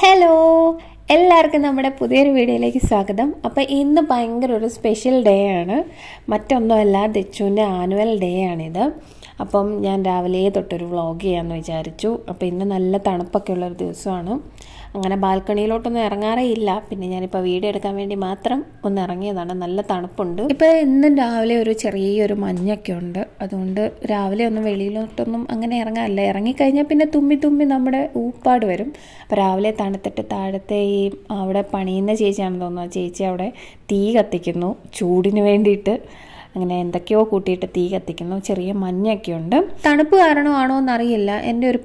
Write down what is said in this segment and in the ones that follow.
hello എല്ലാവർക്കും നമ്മുടെ പുതിയൊരു വീഡിയോയിലേക്ക് സ്വാഗതം അപ്പോൾ ഇന്ന് ഭയങ്കര ഒരു സ്പെഷ്യൽ ഡേ ആണ് മറ്റൊന്നുമല്ല ദച്ചുവിൻ്റെ ആനുവൽ ഡേ ആണിത് അപ്പം ഞാൻ രാവിലെ തൊട്ടൊരു വ്ളോഗ് ചെയ്യാമെന്ന് വിചാരിച്ചു അപ്പോൾ ഇന്ന് നല്ല തണുപ്പൊക്കെ ഉള്ളൊരു ദിവസമാണ് അങ്ങനെ ബാൽക്കണിയിലോട്ടൊന്നും ഇറങ്ങാറേ ഇല്ല പിന്നെ ഞാനിപ്പോൾ വീഡിയോ എടുക്കാൻ വേണ്ടി മാത്രം ഒന്ന് ഇറങ്ങിയതാണ് നല്ല തണുപ്പുണ്ട് ഇപ്പോൾ ഇന്നും രാവിലെ ഒരു ചെറിയൊരു മഞ്ഞൊക്കെ ഉണ്ട് അതുകൊണ്ട് രാവിലെ ഒന്നും വെളിയിലോട്ടൊന്നും അങ്ങനെ ഇറങ്ങാറില്ല ഇറങ്ങിക്കഴിഞ്ഞാൽ പിന്നെ തുമ്മി തുമ്മി നമ്മുടെ ഊപ്പാട് വരും അപ്പോൾ രാവിലെ തണുത്തിട്ട് താഴത്തെ ഈ അവിടെ പണിയുന്ന ചേച്ചിയാണെന്ന് തോന്നുന്നു ചേച്ചി അവിടെ തീ കത്തിക്കുന്നു ചൂടിന് വേണ്ടിയിട്ട് അങ്ങനെ എന്തൊക്കെയോ കൂട്ടിയിട്ട് തീ കത്തിക്കുന്നു ചെറിയ മഞ്ഞൊക്കെ ഉണ്ട് തണുപ്പ് കാരണമാണോ എന്നറിയില്ല എൻ്റെ ഒരു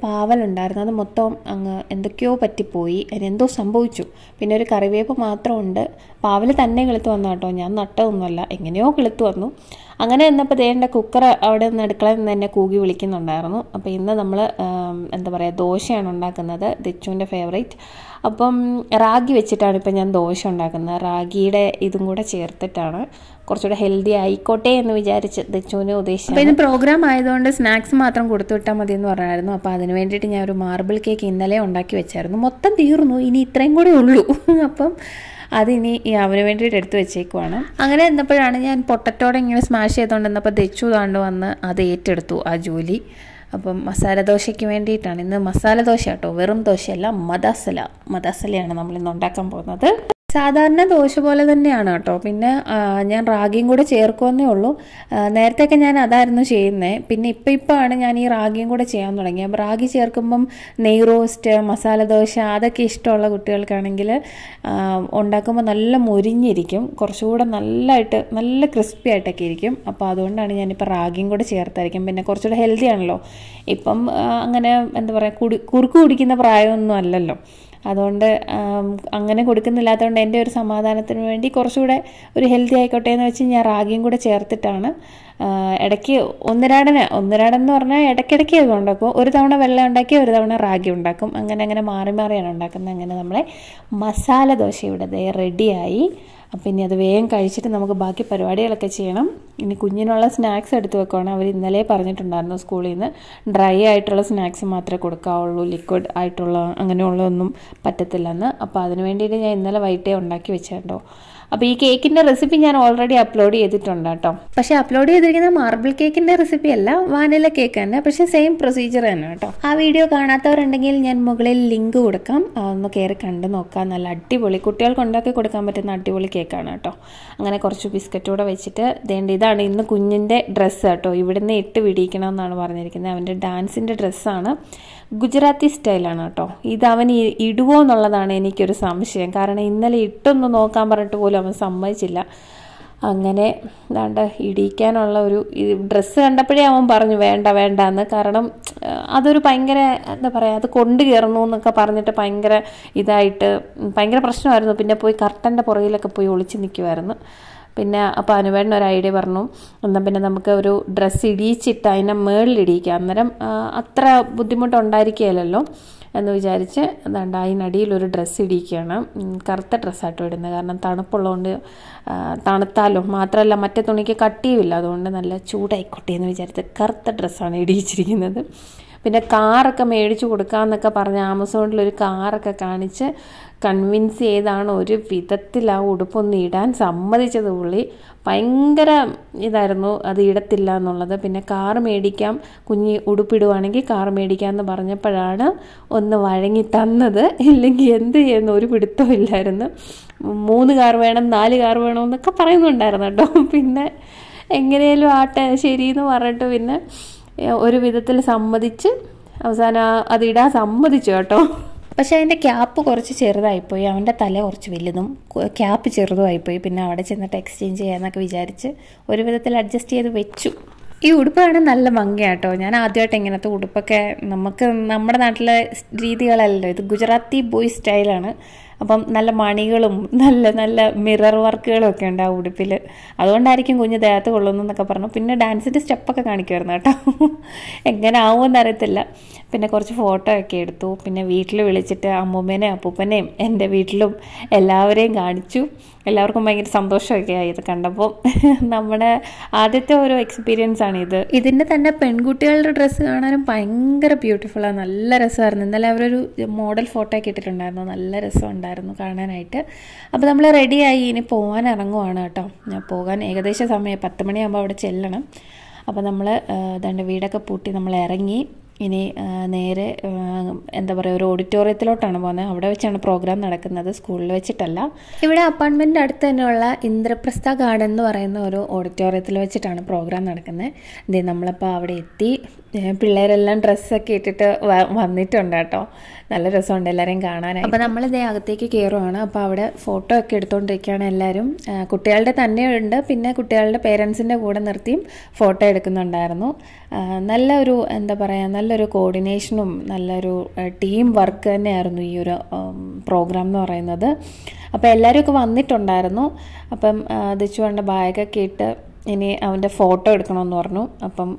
ഉണ്ടായിരുന്നു അത് മൊത്തം അങ്ങ് എന്തൊക്കെയോ പറ്റിപ്പോയി അതിനെന്തോ സംഭവിച്ചു പിന്നെ ഒരു കറിവേപ്പ് ഉണ്ട് പാവൽ തന്നെ കിളുത്ത് വന്ന കേട്ടോ ഞാൻ നട്ടതൊന്നുമല്ല എങ്ങനെയോ കിളുത്ത് വന്നു അങ്ങനെ എന്നപ്പോൾ ദേണ്ട കുക്കർ അവിടെ നിന്ന് അടുക്കളയിൽ നിന്ന് തന്നെ കൂകി വിളിക്കുന്നുണ്ടായിരുന്നു അപ്പോൾ ഇന്ന് നമ്മൾ എന്താ പറയുക ദോശയാണ് ഉണ്ടാക്കുന്നത് ദിച്ചുവിൻ്റെ ഫേവറേറ്റ് അപ്പം റാഗി വെച്ചിട്ടാണ് ഇപ്പം ഞാൻ ദോശ ഉണ്ടാക്കുന്നത് റാഗിയുടെ ഇതും കൂടെ ചേർത്തിട്ടാണ് കുറച്ചുകൂടെ ഹെൽത്തി ആയിക്കോട്ടെ എന്ന് വിചാരിച്ച് ദച്ചുവിനെ ഉദ്ദേശിച്ചു അപ്പം ഇന്ന് പ്രോഗ്രാം ആയതുകൊണ്ട് സ്നാക്സ് മാത്രം കൊടുത്തു വിട്ടാൽ മതി എന്ന് പറഞ്ഞായിരുന്നു അപ്പോൾ അതിന് വേണ്ടിയിട്ട് ഞാൻ ഒരു മാർബിൾ കേക്ക് ഇന്നലെ ഉണ്ടാക്കി വെച്ചായിരുന്നു മൊത്തം തീർന്നു ഇനി ഇത്രയും കൂടെ ഉള്ളൂ അപ്പം അതിനി അവന് വേണ്ടിയിട്ട് എടുത്തു വെച്ചേക്കുവാണ് അങ്ങനെ എന്നപ്പോഴാണ് ഞാൻ പൊട്ടറ്റോടെ ഇങ്ങനെ സ്മാഷ് ചെയ്തുകൊണ്ടിരുന്നപ്പോൾ ദച്ചു താണ്ട് വന്ന് അത് ഏറ്റെടുത്തു ആ ജോലി അപ്പം മസാല ദോശയ്ക്ക് വേണ്ടിയിട്ടാണ് ഇന്ന് മസാല ദോശ കേട്ടോ വെറും ദോശയല്ല മദാസല മദാസലയാണ് നമ്മൾ ഇന്ന് ഉണ്ടാക്കാൻ പോകുന്നത് സാധാരണ ദോശ പോലെ തന്നെയാണ് കേട്ടോ പിന്നെ ഞാൻ റാഗിയും കൂടെ ചേർക്കുമെന്നേ ഉള്ളൂ നേരത്തെയൊക്കെ ഞാൻ അതായിരുന്നു ചെയ്യുന്നത് പിന്നെ ഇപ്പം ഇപ്പോഴാണ് ഞാൻ ഈ റാഗിയും കൂടെ ചെയ്യാൻ തുടങ്ങിയത് അപ്പം റാഗി ചേർക്കുമ്പം നെയ് റോസ്റ്റ് മസാല ദോശ അതൊക്കെ ഇഷ്ടമുള്ള കുട്ടികൾക്കാണെങ്കിൽ ഉണ്ടാക്കുമ്പോൾ നല്ല മുരിഞ്ഞിരിക്കും കുറച്ചുകൂടെ നല്ലതായിട്ട് നല്ല ക്രിസ്പി ആയിട്ടൊക്കെ ഇരിക്കും അപ്പോൾ അതുകൊണ്ടാണ് ഞാനിപ്പോൾ റാഗിയും കൂടെ ചേർത്തായിരിക്കും പിന്നെ കുറച്ചുകൂടെ ഹെൽത്തി ആണല്ലോ ഇപ്പം അങ്ങനെ എന്താ പറയുക കുടി കുറുക്ക് കുടിക്കുന്ന പ്രായമൊന്നും അല്ലല്ലോ അതുകൊണ്ട് അങ്ങനെ കൊടുക്കുന്നില്ലാത്തതുകൊണ്ട് എൻ്റെ ഒരു സമാധാനത്തിന് വേണ്ടി കുറച്ചുകൂടെ ഒരു ഹെൽത്തി ആയിക്കോട്ടെ എന്ന് വെച്ച് ഞാൻ റാഗിയും കൂടെ ചേർത്തിട്ടാണ് ഇടയ്ക്ക് ഒന്നിരാടന് ഒന്നിരാടൻ എന്ന് പറഞ്ഞാൽ ഇടയ്ക്കിടയ്ക്ക് അത് ഉണ്ടാക്കും ഒരു തവണ വെള്ളം ഉണ്ടാക്കി ഒരു തവണ റാഗി ഉണ്ടാക്കും അങ്ങനെ അങ്ങനെ മാറി മാറിയാണ് ഉണ്ടാക്കുന്നത് അങ്ങനെ നമ്മളെ മസാല ദോശ ഇവിടെ റെഡിയായി അപ്പം ഇനി അത് വേഗം കഴിച്ചിട്ട് നമുക്ക് ബാക്കി പരിപാടികളൊക്കെ ചെയ്യണം ഇനി കുഞ്ഞിനുള്ള സ്നാക്സ് എടുത്ത് വെക്കുകയാണ് അവർ ഇന്നലെ പറഞ്ഞിട്ടുണ്ടായിരുന്നു സ്കൂളിൽ നിന്ന് ഡ്രൈ ആയിട്ടുള്ള സ്നാക്സ് മാത്രമേ കൊടുക്കാവുള്ളൂ ലിക്വിഡ് ആയിട്ടുള്ള അങ്ങനെയുള്ളതൊന്നും പറ്റത്തില്ലെന്ന് അപ്പോൾ അതിന് വേണ്ടിയിട്ട് ഞാൻ ഇന്നലെ വൈകിട്ടേ ഉണ്ടാക്കി വെച്ചേട്ടോ അപ്പോൾ ഈ കേക്കിന്റെ റെസിപ്പി ഞാൻ ഓൾറെഡി അപ്ലോഡ് ചെയ്തിട്ടുണ്ട് കേട്ടോ പക്ഷേ അപ്ലോഡ് ചെയ്തിരിക്കുന്ന മാർബിൾ കേക്കിന്റെ റെസിപ്പി അല്ല വാനില കേക്ക് തന്നെ പക്ഷേ സെയിം പ്രൊസീജിയർ തന്നെ കേട്ടോ ആ വീഡിയോ കാണാത്തവരുണ്ടെങ്കിൽ ഞാൻ മുകളിൽ ലിങ്ക് കൊടുക്കാം ഒന്ന് കയറി കണ്ടു നോക്കാം നല്ല അടിപൊളി കുട്ടികൾക്ക് ഉണ്ടാക്കി കൊടുക്കാൻ പറ്റുന്ന അടിപൊളി കേക്കാണ് കേട്ടോ അങ്ങനെ കുറച്ച് ബിസ്ക്കറ്റ് കൂടെ വെച്ചിട്ട് ദേണ്ട ഇതാണ് ഇന്ന് കുഞ്ഞിന്റെ ഡ്രസ്സ് കേട്ടോ ഇവിടുന്ന് ഇട്ട് എന്നാണ് പറഞ്ഞിരിക്കുന്നത് അവന്റെ ഡാൻസിന്റെ ഡ്രസ്സാണ് ഗുജറാത്തി സ്റ്റൈലാണ് കേട്ടോ ഇത് അവൻ ഇടുവോ എന്നുള്ളതാണ് എനിക്കൊരു സംശയം കാരണം ഇന്നലെ ഇട്ടൊന്ന് നോക്കാൻ പറഞ്ഞിട്ട് പോലും അവൻ സമ്മതിച്ചില്ല അങ്ങനെ ദാണ്ട് ഇടിക്കാനുള്ള ഒരു ഡ്രസ്സ് കണ്ടപ്പോഴേ അവൻ പറഞ്ഞു വേണ്ട വേണ്ട എന്ന് കാരണം അതൊരു ഭയങ്കര എന്താ പറയുക അത് കൊണ്ടു കയറുന്നു എന്നൊക്കെ പറഞ്ഞിട്ട് ഭയങ്കര ഇതായിട്ട് ഭയങ്കര പ്രശ്നമായിരുന്നു പിന്നെ പോയി കർട്ടൻ്റെ പുറകിലൊക്കെ പോയി ഒളിച്ച് നിൽക്കുമായിരുന്നു പിന്നെ അപ്പോൾ അനുവേടൻ ഒരു ഐഡിയ പറഞ്ഞു എന്നാൽ പിന്നെ നമുക്ക് ഒരു ഡ്രസ്സ് ഇടിയിച്ചിട്ട് അതിനെ മേളിലിടിയിക്കാം അന്നേരം അത്ര ബുദ്ധിമുട്ടുണ്ടായിരിക്കുകയല്ലോ എന്ന് വിചാരിച്ച് എന്താണ്ട് അതിനടിയിൽ ഒരു ഡ്രസ്സ് ഇടിയിക്കുകയാണ് കറുത്ത ഡ്രസ്സായിട്ട് ഇടുന്നത് കാരണം തണുപ്പുള്ളതുകൊണ്ട് തണുത്താലും മാത്രമല്ല മറ്റേ തുണിക്ക് കട്ടിയുമില്ല അതുകൊണ്ട് നല്ല ചൂടായിക്കോട്ടെ എന്ന് വിചാരിച്ച് കറുത്ത ഡ്രസ്സാണ് ഇടിയിച്ചിരിക്കുന്നത് പിന്നെ കാറൊക്കെ മേടിച്ചു കൊടുക്കാമെന്നൊക്കെ പറഞ്ഞ് ആമസോണിലൊരു കാറൊക്കെ കാണിച്ച് കൺവിൻസ് ചെയ്താണ് ഒരു വിധത്തിൽ ആ ഉടുപ്പൊന്ന് ഇടാൻ സമ്മതിച്ചത് പുള്ളി ഭയങ്കര ഇതായിരുന്നു അത് ഇടത്തില്ല എന്നുള്ളത് പിന്നെ കാർ മേടിക്കാം കുഞ്ഞ് ഉടുപ്പിടുവാണെങ്കിൽ കാർ മേടിക്കാം എന്ന് പറഞ്ഞപ്പോഴാണ് ഒന്ന് വഴങ്ങി തന്നത് ഇല്ലെങ്കിൽ എന്ത് ചെയ്യുന്ന ഒരു പിടുത്തവും ഇല്ലായിരുന്നു മൂന്ന് കാർ വേണം നാല് കാർ വേണം എന്നൊക്കെ പറയുന്നുണ്ടായിരുന്നു കേട്ടോ പിന്നെ എങ്ങനെയാലും ആട്ടെ ശരിയെന്ന് പറഞ്ഞിട്ട് പിന്നെ ഒരു വിധത്തിൽ സമ്മതിച്ച് അവസാനം അതിടാൻ സമ്മതിച്ചു കേട്ടോ പക്ഷെ അതിൻ്റെ ക്യാപ്പ് കുറച്ച് ചെറുതായിപ്പോയി അവൻ്റെ തല കുറച്ച് വലുതും ക്യാപ്പ് ചെറുതുമായിപ്പോയി പിന്നെ അവിടെ ചെന്നിട്ട് എക്സ്ചേഞ്ച് ചെയ്യാമെന്നൊക്കെ വിചാരിച്ച് ഒരു വിധത്തിൽ അഡ്ജസ്റ്റ് ചെയ്ത് വെച്ചു ഈ ഉടുപ്പാണ് നല്ല ഭംഗിയാട്ടോ ഞാൻ ആദ്യമായിട്ട് ഇങ്ങനത്തെ ഉടുപ്പൊക്കെ നമുക്ക് നമ്മുടെ നാട്ടിലെ രീതികളല്ലല്ലോ ഇത് ഗുജറാത്തി ബോയ് സ്റ്റൈലാണ് അപ്പം നല്ല മണികളും നല്ല നല്ല മിറർ വർക്കുകളൊക്കെ ഉണ്ട് ആ ഉടുപ്പിൽ അതുകൊണ്ടായിരിക്കും കുഞ്ഞ് ദേഹത്ത് കൊള്ളുന്നു പറഞ്ഞു പിന്നെ ഡാൻസിൻ്റെ സ്റ്റെപ്പൊക്കെ കാണിക്കുമായിരുന്നു കേട്ടോ എങ്ങനെ ആവുമെന്ന് അറിയത്തില്ല പിന്നെ കുറച്ച് ഫോട്ടോ ഒക്കെ എടുത്തു പിന്നെ വീട്ടിൽ വിളിച്ചിട്ട് അമ്മൂമ്മേനെ അപ്പൂപ്പനെയും എൻ്റെ വീട്ടിലും എല്ലാവരെയും കാണിച്ചു എല്ലാവർക്കും ഭയങ്കര സന്തോഷമൊക്കെ ആയി ഇത് കണ്ടപ്പോൾ നമ്മുടെ ആദ്യത്തെ ഒരു എക്സ്പീരിയൻസ് ആണ് ഇത് ഇതിൻ്റെ തന്നെ പെൺകുട്ടികളുടെ ഡ്രസ്സ് കാണാനും ഭയങ്കര ബ്യൂട്ടിഫുള്ളാണ് നല്ല രസമായിരുന്നു ഇന്നലെ അവരൊരു മോഡൽ ഫോട്ടോ ഒക്കെ ഇട്ടിട്ടുണ്ടായിരുന്നു നല്ല രസമുണ്ടായിരുന്നു കാണാനായിട്ട് അപ്പോൾ നമ്മൾ റെഡിയായി ഇനി പോകാൻ ഇറങ്ങുവാണ് കേട്ടോ പോകാൻ ഏകദേശം സമയം പത്ത് മണിയാകുമ്പോൾ അവിടെ ചെല്ലണം അപ്പോൾ നമ്മൾ ഇതാണ്ട് വീടൊക്കെ പൂട്ടി നമ്മൾ ഇറങ്ങി ഇനി നേരെ എന്താ പറയുക ഒരു ഓഡിറ്റോറിയത്തിലോട്ടാണ് പോകുന്നത് അവിടെ വെച്ചാണ് പ്രോഗ്രാം നടക്കുന്നത് സ്കൂളിൽ വെച്ചിട്ടല്ല ഇവിടെ അപ്പാർട്ട്മെൻ്റ് അടുത്ത് തന്നെയുള്ള ഇന്ദ്രപ്രസ്ഥ ഗാർഡൻ എന്ന് പറയുന്ന ഒരു ഓഡിറ്റോറിയത്തിൽ വെച്ചിട്ടാണ് പ്രോഗ്രാം നടക്കുന്നത് ഇത് നമ്മളിപ്പോൾ അവിടെ എത്തി പിള്ളേരെല്ലാം ഡ്രസ്സൊക്കെ ഇട്ടിട്ട് വന്നിട്ടുണ്ട് കേട്ടോ നല്ല രസമുണ്ട് എല്ലാവരെയും കാണാനായി അപ്പോൾ നമ്മൾ ഇതേ അകത്തേക്ക് കയറുവാണ് അപ്പോൾ അവിടെ ഫോട്ടോ ഒക്കെ എടുത്തുകൊണ്ടിരിക്കുകയാണ് എല്ലാവരും കുട്ടികളുടെ തന്നെ ഉണ്ട് പിന്നെ കുട്ടികളുടെ പേരൻസിൻ്റെ കൂടെ നിർത്തിയും ഫോട്ടോ എടുക്കുന്നുണ്ടായിരുന്നു നല്ലൊരു എന്താ പറയുക നല്ലൊരു കോർഡിനേഷനും നല്ലൊരു ടീം വർക്ക് തന്നെയായിരുന്നു ഈ ഒരു പ്രോഗ്രാം എന്ന് പറയുന്നത് അപ്പോൾ എല്ലാവരും ഒക്കെ വന്നിട്ടുണ്ടായിരുന്നു അപ്പം അതിച്ചുകൊണ്ട് ബാഗൊക്കെ ഇട്ട് ഇനി അവൻ്റെ ഫോട്ടോ എടുക്കണമെന്ന് പറഞ്ഞു അപ്പം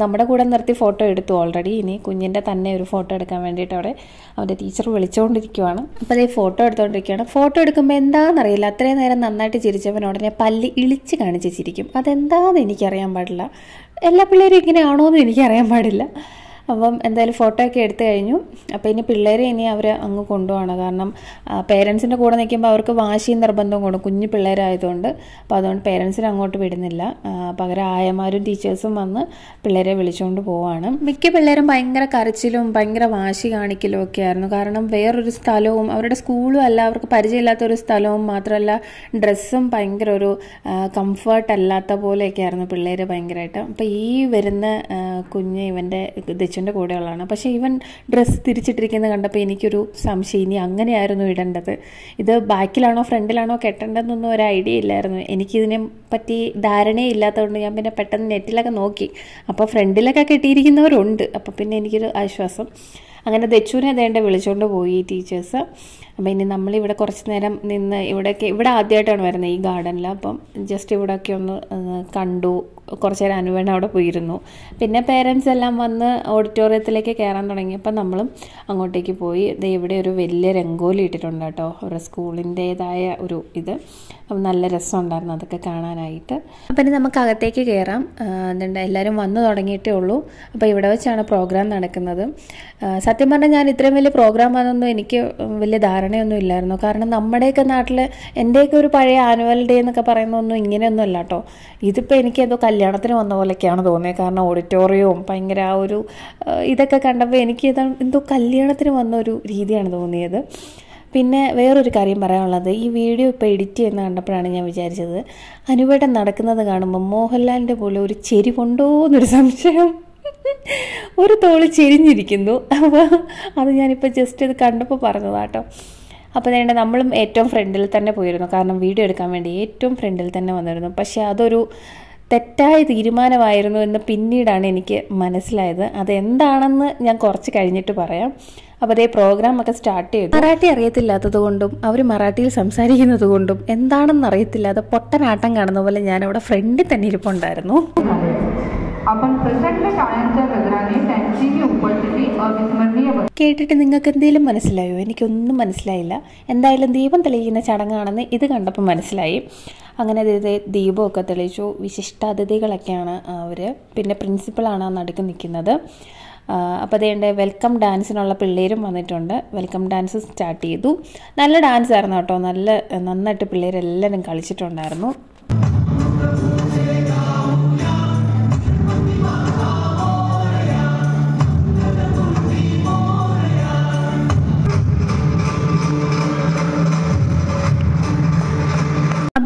നമ്മുടെ കൂടെ നിർത്തി ഫോട്ടോ എടുത്തു ഓൾറെഡി ഇനി കുഞ്ഞിൻ്റെ തന്നെ ഒരു ഫോട്ടോ എടുക്കാൻ വേണ്ടിയിട്ട് അവിടെ അവൻ്റെ ടീച്ചർ വിളിച്ചുകൊണ്ടിരിക്കുവാണ് അപ്പോൾ അതേ ഫോട്ടോ എടുത്തുകൊണ്ടിരിക്കുകയാണ് ഫോട്ടോ എടുക്കുമ്പോൾ എന്താണെന്നറിയില്ല അത്രയും നേരം നന്നായിട്ട് ചിരിച്ചവൻ ഉടനെ പല്ലി ഇളിച്ച് കാണിച്ച് ചിരിക്കും അതെന്താണെന്ന് എനിക്കറിയാൻ പാടില്ല എല്ലാ പിള്ളേരും ഇങ്ങനെയാണോ എന്ന് എനിക്കറിയാൻ പാടില്ല അപ്പം എന്തായാലും ഫോട്ടോ ഒക്കെ എടുത്തു കഴിഞ്ഞു അപ്പം ഇനി പിള്ളേരെ ഇനി അവർ അങ്ങ് കൊണ്ടുപോകണം കാരണം പേരൻസിൻ്റെ കൂടെ നിൽക്കുമ്പോൾ അവർക്ക് വാശിയും നിർബന്ധവും കൊണ്ടു കുഞ്ഞു പിള്ളേരായതുകൊണ്ട് അപ്പം അതുകൊണ്ട് പേരൻസിനെ അങ്ങോട്ട് വിടുന്നില്ല പകരം ആയമാരും ടീച്ചേഴ്സും വന്ന് പിള്ളേരെ വിളിച്ചുകൊണ്ട് പോവാണ് മിക്ക പിള്ളേരും ഭയങ്കര കരച്ചിലും ഭയങ്കര വാശി കാണിക്കലും ഒക്കെ ആയിരുന്നു കാരണം വേറൊരു സ്ഥലവും അവരുടെ സ്കൂളും അല്ല അവർക്ക് പരിചയമില്ലാത്തൊരു ഒരു സ്ഥലവും മാത്രമല്ല ഡ്രസ്സും ഭയങ്കര ഒരു കംഫർട്ട് അല്ലാത്ത പോലെയൊക്കെ ആയിരുന്നു പിള്ളേർ ഭയങ്കരമായിട്ട് അപ്പം ഈ വരുന്ന കുഞ്ഞ് ഇവൻ്റെ ഇത് മനുഷ്യൻ്റെ കൂടെയുള്ളതാണ് പക്ഷേ ഇവൻ ഡ്രസ്സ് തിരിച്ചിട്ടിരിക്കുന്നത് കണ്ടപ്പോൾ എനിക്കൊരു സംശയം ഇനി അങ്ങനെയായിരുന്നു ഇടേണ്ടത് ഇത് ബാക്കിലാണോ ഫ്രണ്ടിലാണോ കെട്ടേണ്ടതെന്നൊന്നും ഒരു ഐഡിയ ഇല്ലായിരുന്നു എനിക്കിതിനെ പറ്റി ധാരണയേ ഇല്ലാത്തതുകൊണ്ട് ഞാൻ പിന്നെ പെട്ടെന്ന് നെറ്റിലൊക്കെ നോക്കി അപ്പോൾ ഫ്രണ്ടിലൊക്കെ കെട്ടിയിരിക്കുന്നവരുണ്ട് അപ്പോൾ പിന്നെ എനിക്കൊരു ആശ്വാസം അങ്ങനെ ദച്ചുവിനെ ദേണ്ട വിളിച്ചുകൊണ്ട് പോയി ടീച്ചേഴ്സ് അപ്പം ഇനി നമ്മളിവിടെ കുറച്ച് നേരം നിന്ന് ഇവിടെയൊക്കെ ഇവിടെ ആദ്യമായിട്ടാണ് വരുന്നത് ഈ ഗാർഡനിൽ അപ്പം ജസ്റ്റ് ഇവിടെയൊക്കെ ഒന്ന് കണ്ടു കുറച്ച് നേരം അനുവേണ്ട അവിടെ പോയിരുന്നു പിന്നെ പേരൻസ് എല്ലാം വന്ന് ഓഡിറ്റോറിയത്തിലേക്ക് കയറാൻ തുടങ്ങിയപ്പോൾ നമ്മളും അങ്ങോട്ടേക്ക് പോയി ഇത് ഇവിടെ ഒരു വലിയ രംഗോലി ഇട്ടിട്ടുണ്ട് കേട്ടോ ഒരു സ്കൂളിൻ്റേതായ ഒരു ഇത് അപ്പം നല്ല രസമുണ്ടായിരുന്നു അതൊക്കെ കാണാനായിട്ട് അപ്പം ഇനി നമുക്ക് അകത്തേക്ക് കയറാം അതുകൊണ്ട് എല്ലാവരും വന്നു തുടങ്ങിയിട്ടേ ഉള്ളൂ അപ്പോൾ ഇവിടെ വെച്ചാണ് പ്രോഗ്രാം നടക്കുന്നത് സത്യം പറഞ്ഞാൽ ഞാൻ ഇത്രയും വലിയ പ്രോഗ്രാം ആണെന്നൊന്നും എനിക്ക് വലിയ ധാരണയൊന്നും ഇല്ലായിരുന്നു കാരണം നമ്മുടെയൊക്കെ നാട്ടിൽ എൻ്റെയൊക്കെ ഒരു പഴയ ആനുവൽ ഡേ എന്നൊക്കെ പറയുന്നൊന്നും ഇങ്ങനെയൊന്നും അല്ല കേട്ടോ ഇതിപ്പോൾ എനിക്ക് ഏതോ കല്യാണത്തിന് വന്ന പോലെയൊക്കെയാണ് തോന്നിയത് കാരണം ഓഡിറ്റോറിയവും ഭയങ്കര ആ ഒരു ഇതൊക്കെ കണ്ടപ്പോൾ എനിക്ക് എന്തോ കല്യാണത്തിന് വന്ന ഒരു രീതിയാണ് തോന്നിയത് പിന്നെ വേറൊരു കാര്യം പറയാനുള്ളത് ഈ വീഡിയോ ഇപ്പോൾ എഡിറ്റ് ചെയ്യുന്ന കണ്ടപ്പോഴാണ് ഞാൻ വിചാരിച്ചത് അനുവേട്ടൻ നടക്കുന്നത് കാണുമ്പോൾ മോഹൻലാലിൻ്റെ പോലെ ഒരു ചെരി കൊണ്ടോന്നൊരു സംശയം ഒരു തോളി ചെരിഞ്ഞിരിക്കുന്നു അപ്പോൾ അത് ഞാനിപ്പോൾ ജസ്റ്റ് ഇത് കണ്ടപ്പോൾ കേട്ടോ അപ്പോൾ വേണ്ട നമ്മളും ഏറ്റവും ഫ്രണ്ടിൽ തന്നെ പോയിരുന്നു കാരണം വീഡിയോ എടുക്കാൻ വേണ്ടി ഏറ്റവും ഫ്രണ്ടിൽ തന്നെ വന്നിരുന്നു പക്ഷേ അതൊരു തെറ്റായ തീരുമാനമായിരുന്നു എന്ന് പിന്നീടാണ് എനിക്ക് മനസ്സിലായത് അതെന്താണെന്ന് ഞാൻ കുറച്ച് കഴിഞ്ഞിട്ട് പറയാം അപ്പൊ അതേ ഒക്കെ സ്റ്റാർട്ട് ചെയ്തു മറാഠി അറിയത്തില്ലാത്തത് കൊണ്ടും അവർ മറാഠിയിൽ സംസാരിക്കുന്നത് കൊണ്ടും എന്താണെന്ന് അറിയത്തില്ലാതെ പൊട്ടനാട്ടം കാണുന്ന പോലെ ഞാൻ അവിടെ ഫ്രണ്ടിൽ തന്നെ ഇരിപ്പുണ്ടായിരുന്നു കേട്ടിട്ട് നിങ്ങൾക്ക് എന്തെങ്കിലും മനസ്സിലായോ എനിക്കൊന്നും മനസ്സിലായില്ല എന്തായാലും ദീപം തെളിയിക്കുന്ന ചടങ്ങാണെന്ന് ഇത് കണ്ടപ്പോൾ മനസ്സിലായി അങ്ങനെ ദീപമൊക്കെ തെളിയിച്ചു വിശിഷ്ടാതിഥികളൊക്കെയാണ് അവർ പിന്നെ പ്രിൻസിപ്പളാണ് ആ നടുക്ക് നിൽക്കുന്നത് അപ്പോൾ അതേണ്ട വെൽക്കം ഡാൻസിനുള്ള പിള്ളേരും വന്നിട്ടുണ്ട് വെൽക്കം ഡാൻസ് സ്റ്റാർട്ട് ചെയ്തു നല്ല ഡാൻസ് ആയിരുന്നു കേട്ടോ നല്ല നന്നായിട്ട് പിള്ളേരെല്ലാവരും കളിച്ചിട്ടുണ്ടായിരുന്നു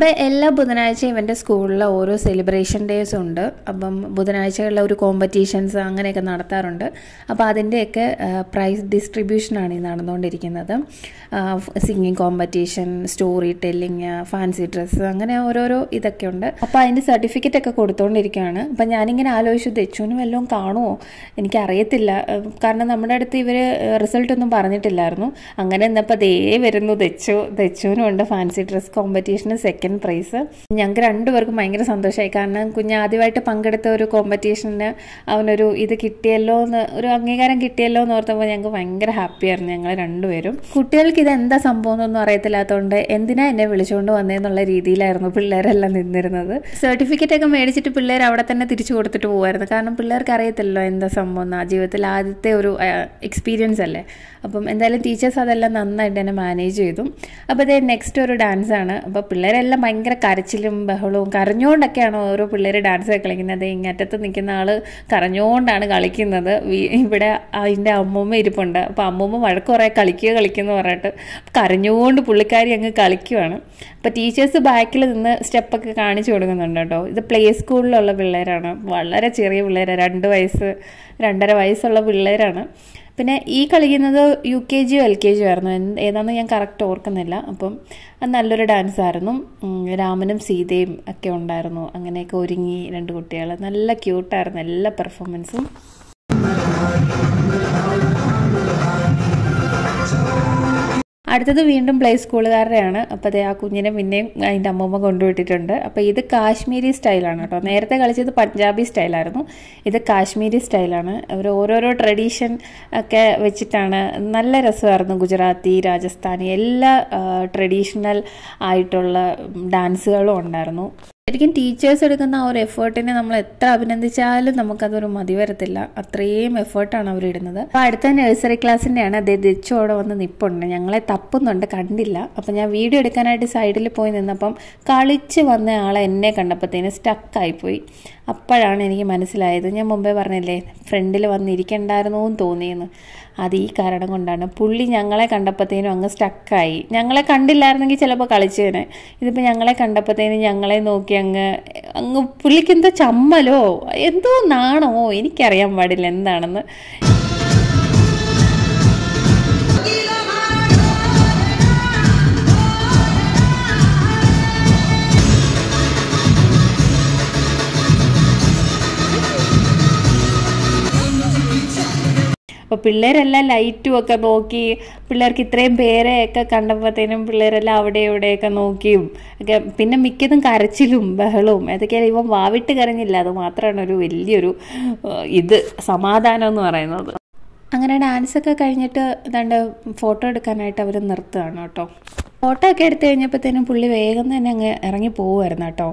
അപ്പോൾ എല്ലാ ബുധനാഴ്ചയും ഇവൻ്റെ സ്കൂളിൽ ഓരോ സെലിബ്രേഷൻ ഡേയ്സും ഉണ്ട് അപ്പം ബുധനാഴ്ചകളിലെ ഒരു കോമ്പറ്റീഷൻസ് അങ്ങനെയൊക്കെ നടത്താറുണ്ട് അപ്പോൾ അതിൻ്റെയൊക്കെ പ്രൈസ് ഡിസ്ട്രിബ്യൂഷനാണ് ഈ നടന്നുകൊണ്ടിരിക്കുന്നത് singing competition story telling fancy dress അങ്ങനെ ഓരോരോ ഇതൊക്കെ ഉണ്ട് അപ്പോൾ അതിൻ്റെ സർട്ടിഫിക്കറ്റ് ഒക്കെ കൊടുത്തുകൊണ്ടിരിക്കുകയാണ് അപ്പം ഞാനിങ്ങനെ ആലോചിച്ചു തെച്ചുവിനും വല്ലതും കാണുമോ എനിക്കറിയത്തില്ല കാരണം നമ്മുടെ അടുത്ത് ഇവർ റിസൾട്ടൊന്നും പറഞ്ഞിട്ടില്ലായിരുന്നു അങ്ങനെ ഇന്നിപ്പോൾ ദേ വരുന്നു തെച്ചു തെച്ചുവിനും ഉണ്ട് ഫാൻസി ഡ്രസ്സ് കോമ്പറ്റീഷന് സെക്കൻഡ് ആയിരുന്നു പ്രൈസ് ഞങ്ങൾക്ക് രണ്ടുപേർക്കും ഭയങ്കര സന്തോഷമായി കാരണം കുഞ്ഞ് ആദ്യമായിട്ട് പങ്കെടുത്ത ഒരു കോമ്പറ്റീഷന് അവനൊരു ഇത് കിട്ടിയല്ലോ എന്ന് ഒരു അംഗീകാരം കിട്ടിയല്ലോ എന്ന് ഓർത്തപ്പോൾ ഞങ്ങൾക്ക് ഭയങ്കര ഹാപ്പിയായിരുന്നു ഞങ്ങൾ രണ്ടുപേരും കുട്ടികൾക്ക് ഇത് എന്താ സംഭവം എന്നൊന്നും അറിയത്തില്ലാത്തതുകൊണ്ട് എന്തിനാ എന്നെ വിളിച്ചുകൊണ്ട് വന്നതെന്നുള്ള രീതിയിലായിരുന്നു പിള്ളേരെല്ലാം നിന്നിരുന്നത് സർട്ടിഫിക്കറ്റ് ഒക്കെ മേടിച്ചിട്ട് പിള്ളേർ അവിടെ തന്നെ തിരിച്ചു കൊടുത്തിട്ട് പോകുമായിരുന്നു കാരണം പിള്ളേർക്ക് അറിയത്തില്ലല്ലോ എന്താ സംഭവം എന്നാ ജീവിതത്തിൽ ആദ്യത്തെ ഒരു എക്സ്പീരിയൻസ് അല്ലേ അപ്പം എന്തായാലും ടീച്ചേഴ്സ് അതെല്ലാം നന്നായിട്ട് തന്നെ മാനേജ് ചെയ്തു അപ്പോൾ അതേ നെക്സ്റ്റ് ഒരു ഡാൻസ് ആണ് അപ്പോൾ പിള്ളേരെല്ലാം ഭയങ്കര കരച്ചിലും ബഹളവും കരഞ്ഞുകൊണ്ടൊക്കെയാണ് ഓരോ പിള്ളേർ ഡാൻസ് കളിക്കുന്നത് ഇങ്ങറ്റത്ത് നിൽക്കുന്ന ആൾ കരഞ്ഞുകൊണ്ടാണ് കളിക്കുന്നത് ഇവിടെ അതിൻ്റെ അമ്മൂമ്മ ഇരിപ്പുണ്ട് അപ്പോൾ അമ്മൂമ്മ വഴക്ക് കുറേ കളിക്കുക കളിക്കുന്ന പറഞ്ഞിട്ട് കരഞ്ഞുകൊണ്ട് പുള്ളിക്കാരി അങ്ങ് കളിക്കുവാണ് അപ്പോൾ ടീച്ചേഴ്സ് ബാക്കിൽ നിന്ന് സ്റ്റെപ്പൊക്കെ കാണിച്ചു കൊടുക്കുന്നുണ്ട് കേട്ടോ ഇത് പ്ലേ സ്കൂളിലുള്ള പിള്ളേരാണ് വളരെ ചെറിയ പിള്ളേരാണ് രണ്ട് വയസ്സ് രണ്ടര വയസ്സുള്ള പിള്ളേരാണ് പിന്നെ ഈ കളിക്കുന്നത് യു കെ ജിയോ എൽ കെ ജിയോ ആയിരുന്നു ഏതാണെന്ന് ഞാൻ കറക്റ്റ് ഓർക്കുന്നില്ല അപ്പം അത് നല്ലൊരു ഡാൻസ് ആയിരുന്നു രാമനും സീതയും ഒക്കെ ഉണ്ടായിരുന്നു അങ്ങനെയൊക്കെ ഒരുങ്ങി രണ്ട് കുട്ടികൾ നല്ല ക്യൂട്ടായിരുന്നു എല്ലാ പെർഫോമൻസും അടുത്തത് വീണ്ടും പ്ലേ സ്കൂളുകാരുടെയാണ് അപ്പോൾ അതേ ആ കുഞ്ഞിനെ പിന്നെയും അതിൻ്റെ അമ്മമ്മ കൊണ്ടുവിട്ടിട്ടുണ്ട് അപ്പോൾ ഇത് കാശ്മീരി സ്റ്റൈലാണ് കേട്ടോ നേരത്തെ കളിച്ചത് പഞ്ചാബി സ്റ്റൈലായിരുന്നു ഇത് കാശ്മീരി സ്റ്റൈലാണ് അവർ ഓരോരോ ട്രഡീഷൻ ഒക്കെ വെച്ചിട്ടാണ് നല്ല രസമായിരുന്നു ഗുജറാത്തി രാജസ്ഥാനി എല്ലാ ട്രഡീഷണൽ ആയിട്ടുള്ള ഡാൻസുകളും ഉണ്ടായിരുന്നു ശരിക്കും ടീച്ചേഴ്സ് എടുക്കുന്ന ആ ഒരു എഫേർട്ടിനെ നമ്മൾ എത്ര അഭിനന്ദിച്ചാലും നമുക്കതൊരു മതി വരത്തില്ല അത്രയും എഫേർട്ടാണ് അവരിടുന്നത് അപ്പോൾ അടുത്ത നഴ്സറി ക്ലാസ്സിൻ്റെയാണ് അതേ അവിടെ വന്ന് നിപ്പുണ്ട് ഞങ്ങളെ തപ്പുന്നുണ്ട് കണ്ടില്ല അപ്പം ഞാൻ വീഡിയോ എടുക്കാനായിട്ട് സൈഡിൽ പോയി നിന്നപ്പം കളിച്ച് വന്ന ആളെ എന്നെ കണ്ടപ്പോഴത്തേന് സ്റ്റക്കായിപ്പോയി അപ്പോഴാണ് എനിക്ക് മനസ്സിലായത് ഞാൻ മുമ്പേ പറഞ്ഞില്ലേ ഫ്രണ്ടിൽ വന്നിരിക്കണ്ടായിരുന്നു എന്ന് തോന്നിയെന്ന് അത് ഈ കാരണം കൊണ്ടാണ് പുള്ളി ഞങ്ങളെ കണ്ടപ്പോഴത്തേനും അങ്ങ് സ്റ്റക്കായി ഞങ്ങളെ കണ്ടില്ലായിരുന്നെങ്കിൽ ചിലപ്പോൾ കളിച്ചേനെ ഇതിപ്പോൾ ഞങ്ങളെ കണ്ടപ്പോഴത്തേനും ഞങ്ങളെ നോക്കി അങ്ങ് അങ്ങ് പുള്ളിക്ക് എന്തോ ചമ്മലോ എന്തോ നാണോ എനിക്കറിയാൻ പാടില്ല എന്താണെന്ന് അപ്പോൾ പിള്ളേരെല്ലാം ലൈറ്റും ഒക്കെ നോക്കി പിള്ളേർക്ക് ഇത്രയും പേരെയൊക്കെ കണ്ടപ്പോഴത്തേനും പിള്ളേരെല്ലാം അവിടെ ഇവിടെയൊക്കെ നോക്കിയും ഒക്കെ പിന്നെ മിക്കതും കരച്ചിലും ബഹളവും ഏതൊക്കെയാണ് ഇവ വാവിട്ട് കരഞ്ഞില്ല അത് മാത്രമാണ് ഒരു വലിയൊരു ഇത് സമാധാനം എന്ന് പറയുന്നത് അങ്ങനെ ഡാൻസൊക്കെ കഴിഞ്ഞിട്ട് ഇതാണ്ട് ഫോട്ടോ എടുക്കാനായിട്ട് അവർ നിർത്തുകയാണ് കേട്ടോ ഓട്ടോ ഒക്കെ എടുത്തു കഴിഞ്ഞപ്പോഴത്തേനും പുള്ളി വേഗം തന്നെ അങ്ങ് ഇറങ്ങി പോകുമായിരുന്നു കേട്ടോ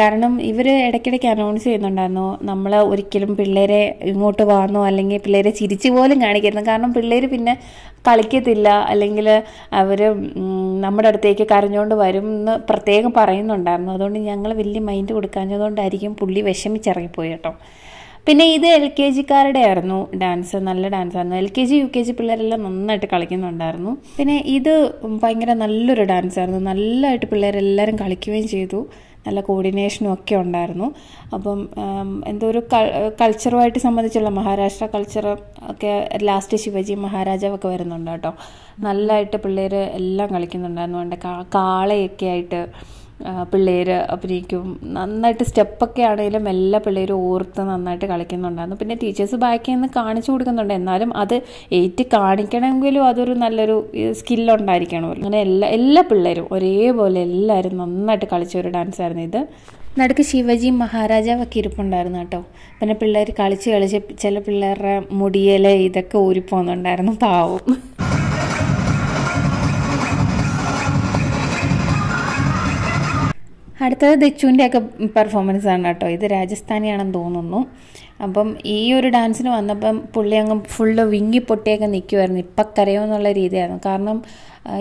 കാരണം ഇവർ ഇടയ്ക്കിടയ്ക്ക് അനൗൺസ് ചെയ്യുന്നുണ്ടായിരുന്നു നമ്മൾ ഒരിക്കലും പിള്ളേരെ ഇങ്ങോട്ട് വന്നോ അല്ലെങ്കിൽ പിള്ളേരെ ചിരിച്ചു പോലും കാണിക്കരുത് കാരണം പിള്ളേർ പിന്നെ കളിക്കത്തില്ല അല്ലെങ്കിൽ അവർ നമ്മുടെ അടുത്തേക്ക് കരഞ്ഞുകൊണ്ട് വരും എന്ന് പ്രത്യേകം പറയുന്നുണ്ടായിരുന്നു അതുകൊണ്ട് ഞങ്ങൾ വലിയ മൈൻഡ് കൊടുക്കാഞ്ഞതുകൊണ്ടായിരിക്കും പുള്ളി വിഷമിച്ചിറങ്ങിപ്പോയി കേട്ടോ പിന്നെ ഇത് എൽ കെ ജിക്കാരുടെ ആയിരുന്നു ഡാൻസ് നല്ല ഡാൻസ് ആയിരുന്നു L K G U K G പിള്ളേരെല്ലാം നന്നായിട്ട് കളിക്കുന്നുണ്ടായിരുന്നു പിന്നെ ഇത് ഭയങ്കര നല്ലൊരു ഡാൻസ് ആയിരുന്നു നല്ലതായിട്ട് പിള്ളേരെല്ലാവരും കളിക്കുകയും ചെയ്തു നല്ല കോർഡിനേഷനും ഒക്കെ ഉണ്ടായിരുന്നു അപ്പം എന്തോ ഒരു കൾച്ചറുമായിട്ട് സംബന്ധിച്ചുള്ള മഹാരാഷ്ട്ര കൾച്ചർ ഒക്കെ ലാസ്റ്റ് ശിവജി മഹാരാജാവൊക്കെ വരുന്നുണ്ട് കേട്ടോ നല്ലതായിട്ട് പിള്ളേർ എല്ലാം കളിക്കുന്നുണ്ടായിരുന്നു കാളയൊക്കെ ആയിട്ട് പിള്ളേർ അഭിനയിക്കും നന്നായിട്ട് സ്റ്റെപ്പൊക്കെ ആണെങ്കിലും എല്ലാ പിള്ളേരും ഓർത്ത് നന്നായിട്ട് കളിക്കുന്നുണ്ടായിരുന്നു പിന്നെ ടീച്ചേഴ്സ് ബാക്കി നിന്ന് കാണിച്ചു കൊടുക്കുന്നുണ്ട് എന്നാലും അത് ഏറ്റ് കാണിക്കണമെങ്കിലും അതൊരു നല്ലൊരു സ്കില്ലുണ്ടായിരിക്കണമല്ലോ അങ്ങനെ എല്ലാ എല്ലാ പിള്ളേരും ഒരേപോലെ എല്ലാവരും നന്നായിട്ട് കളിച്ച ഒരു ഡാൻസായിരുന്നു ഇത് നടുക്ക് ശിവജി മഹാരാജാവൊക്കെ ഇരിപ്പുണ്ടായിരുന്നു കേട്ടോ പിന്നെ പിള്ളേർ കളിച്ച് കളിച്ച് ചില പിള്ളേരുടെ മുടിയിലെ ഇതൊക്കെ ഊരിപ്പോന്നുണ്ടായിരുന്നു പാവം അടുത്തത് ദച്ചുവിൻ്റെ ഒക്കെ പെർഫോമൻസ് ആണ് കേട്ടോ ഇത് രാജസ്ഥാനിയാണെന്ന് തോന്നുന്നു അപ്പം ഈ ഒരു ഡാൻസിന് വന്നപ്പം പുള്ളി അങ്ങ് ഫുള്ള് വിങ്ങി പൊട്ടിയൊക്കെ നിൽക്കുമായിരുന്നു ഇപ്പം കരയോ എന്നുള്ള രീതിയായിരുന്നു കാരണം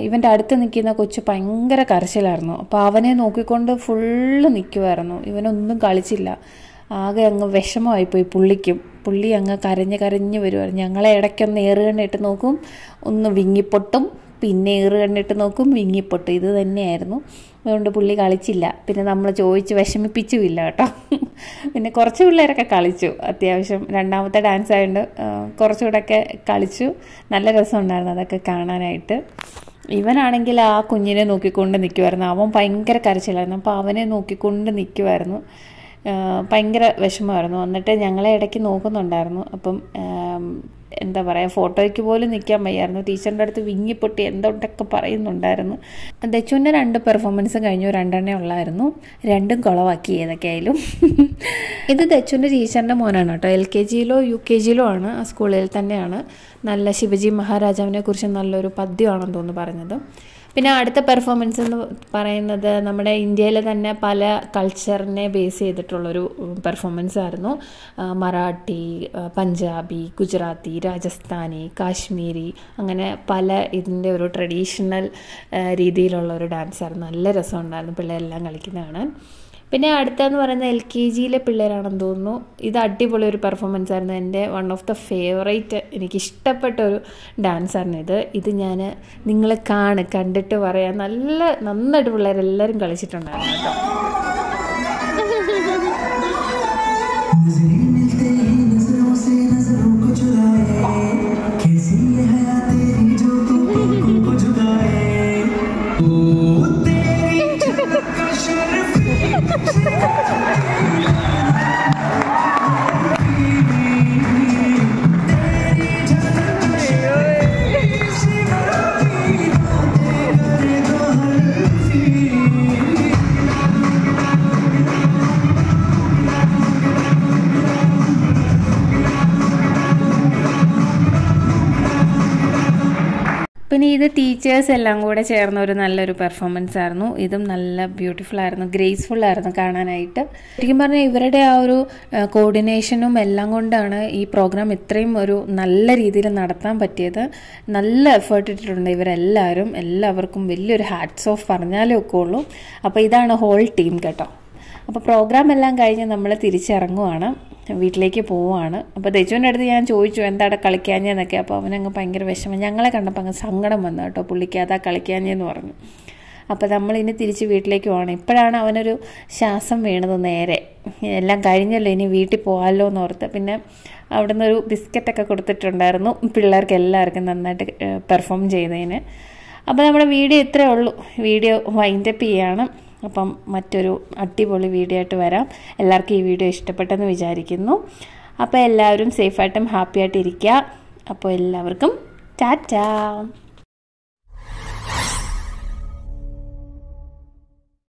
ഇവൻ്റെ അടുത്ത് നിൽക്കുന്ന കൊച്ച് ഭയങ്കര കരച്ചിലായിരുന്നു അപ്പോൾ അവനെ നോക്കിക്കൊണ്ട് ഫുള്ള് നിൽക്കുമായിരുന്നു ഇവനൊന്നും കളിച്ചില്ല ആകെ അങ്ങ് വിഷമമായിപ്പോയി പുള്ളിക്കും പുള്ളി അങ്ങ് കരഞ്ഞ് കരഞ്ഞ് വരുമായിരുന്നു ഞങ്ങളെ ഇടയ്ക്കൊന്ന് ഏറുകണ്ണിട്ട് നോക്കും ഒന്ന് വിങ്ങിപ്പൊട്ടും പിന്നെ ഏറ് കണ്ടിട്ട് നോക്കും വിങ്ങിപ്പൊട്ടും ഇത് തന്നെയായിരുന്നു അതുകൊണ്ട് പുള്ളി കളിച്ചില്ല പിന്നെ നമ്മൾ ചോദിച്ച് വിഷമിപ്പിച്ചുമില്ല കേട്ടോ പിന്നെ കുറച്ച് പിള്ളേരൊക്കെ കളിച്ചു അത്യാവശ്യം രണ്ടാമത്തെ ഡാൻസ് ആയതുകൊണ്ട് കുറച്ചുകൂടെയൊക്കെ കളിച്ചു നല്ല രസമുണ്ടായിരുന്നു അതൊക്കെ കാണാനായിട്ട് ഇവനാണെങ്കിൽ ആ കുഞ്ഞിനെ നോക്കിക്കൊണ്ട് നിൽക്കുമായിരുന്നു അവൻ ഭയങ്കര കരച്ചിലായിരുന്നു അപ്പോൾ അവനെ നോക്കിക്കൊണ്ട് നിൽക്കുമായിരുന്നു ഭയങ്കര വിഷമമായിരുന്നു എന്നിട്ട് ഞങ്ങളെ ഇടയ്ക്ക് നോക്കുന്നുണ്ടായിരുന്നു അപ്പം എന്താ പറയുക ഫോട്ടോയ്ക്ക് പോലും നിൽക്കാൻ വയ്യായിരുന്നു ടീച്ചറിൻ്റെ അടുത്ത് വിങ്ങിപ്പൊട്ടി എന്തൊട്ടൊക്കെ പറയുന്നുണ്ടായിരുന്നു ദച്ചുവിൻ്റെ രണ്ട് പെർഫോമൻസ് കഴിഞ്ഞു രണ്ടെണ്ണേ ഉള്ളായിരുന്നു രണ്ടും കുളവാക്കി ആയാലും ഇത് ദച്ചുവിൻ്റെ ടീച്ചറിൻ്റെ മോനാണ് കേട്ടോ എൽ കെ ജിയിലോ യു കെ ജിയിലോ ആണ് ആ സ്കൂളിൽ തന്നെയാണ് നല്ല ശിവജി മഹാരാജാവിനെ കുറിച്ച് നല്ലൊരു പദ്യമാണെന്ന് തോന്നുന്നു പറഞ്ഞത് പിന്നെ അടുത്ത പെർഫോമൻസ് എന്ന് പറയുന്നത് നമ്മുടെ ഇന്ത്യയിലെ തന്നെ പല കൾച്ചറിനെ ബേസ് ചെയ്തിട്ടുള്ളൊരു പെർഫോമൻസ് ആയിരുന്നു മറാഠി പഞ്ചാബി ഗുജറാത്തി രാജസ്ഥാനി കാശ്മീരി അങ്ങനെ പല ഇതിൻ്റെ ഒരു ട്രഡീഷണൽ രീതിയിലുള്ള ഒരു ഡാൻസ് ആയിരുന്നു നല്ല രസമുണ്ടായിരുന്നു പിള്ളേരെല്ലാം കളിക്കുന്നത് കാണാൻ പിന്നെ അടുത്തതെന്ന് പറയുന്നത് എൽ കെ ജിയിലെ പിള്ളേരാണെന്ന് തോന്നുന്നു ഇത് അടിപൊളി ഒരു പെർഫോമൻസ് ആയിരുന്നു എൻ്റെ വൺ ഓഫ് ദ ഫേവറേറ്റ് എനിക്ക് ഇഷ്ടപ്പെട്ട ഒരു ആയിരുന്നു ഇത് ഇത് ഞാൻ നിങ്ങളെ കാണ് കണ്ടിട്ട് പറയാം നല്ല നന്നായിട്ട് പിള്ളേരെല്ലാവരും കളിച്ചിട്ടുണ്ടായിരുന്നു കേട്ടോ ഇത് ടീച്ചേഴ്സ് എല്ലാം കൂടെ ചേർന്ന ഒരു നല്ലൊരു പെർഫോമൻസ് ആയിരുന്നു ഇതും നല്ല ബ്യൂട്ടിഫുൾ ആയിരുന്നു ഗ്രേസ്ഫുൾ ആയിരുന്നു കാണാനായിട്ട് ശരിക്കും പറഞ്ഞാൽ ഇവരുടെ ആ ഒരു കോർഡിനേഷനും എല്ലാം കൊണ്ടാണ് ഈ പ്രോഗ്രാം ഇത്രയും ഒരു നല്ല രീതിയിൽ നടത്താൻ പറ്റിയത് നല്ല എഫേർട്ട് ഇട്ടിട്ടുണ്ട് ഇവരെല്ലാവരും എല്ലാവർക്കും വലിയൊരു ഹാറ്റ്സ് ഓഫ് പറഞ്ഞാലേ ഒക്കെ ഉള്ളൂ അപ്പോൾ ഇതാണ് ഹോൾ ടീം കേട്ടോ അപ്പോൾ പ്രോഗ്രാം എല്ലാം കഴിഞ്ഞ് നമ്മൾ തിരിച്ചിറങ്ങുവാണ് വീട്ടിലേക്ക് പോവുകയാണ് അപ്പോൾ ദജുവിൻ്റെ അടുത്ത് ഞാൻ ചോദിച്ചു എന്താണ് കളിക്കാഞ്ഞെന്നൊക്കെ അപ്പോൾ അവനങ്ങ് ഭയങ്കര വിഷമം ഞങ്ങളെ കണ്ടപ്പോൾ അങ്ങ് സങ്കടം വന്നു കേട്ടോ പുള്ളിക്കാതാ കളിക്കാഞ്ഞെന്ന് പറഞ്ഞു അപ്പോൾ നമ്മൾ ഇനി തിരിച്ച് വീട്ടിലേക്ക് പോകണം ഇപ്പോഴാണ് അവനൊരു ശ്വാസം വീണത് നേരെ എല്ലാം കഴിഞ്ഞല്ലോ ഇനി വീട്ടിൽ പോകാമല്ലോ എന്ന് ഓർത്ത് പിന്നെ അവിടെ നിന്നൊരു ബിസ്ക്കറ്റൊക്കെ കൊടുത്തിട്ടുണ്ടായിരുന്നു പിള്ളേർക്ക് എല്ലാവർക്കും നന്നായിട്ട് പെർഫോം ചെയ്തതിന് അപ്പോൾ നമ്മുടെ വീഡിയോ ഇത്രയേ ഉള്ളൂ വീഡിയോ വൈൻഡപ്പ് ചെയ്യാണ് അപ്പം മറ്റൊരു അടിപൊളി വീഡിയോ ആയിട്ട് വരാം എല്ലാവർക്കും ഈ വീഡിയോ ഇഷ്ടപ്പെട്ടെന്ന് വിചാരിക്കുന്നു അപ്പോൾ എല്ലാവരും സേഫായിട്ടും ഹാപ്പിയായിട്ടിരിക്കുക അപ്പോൾ എല്ലാവർക്കും ടാറ്റാ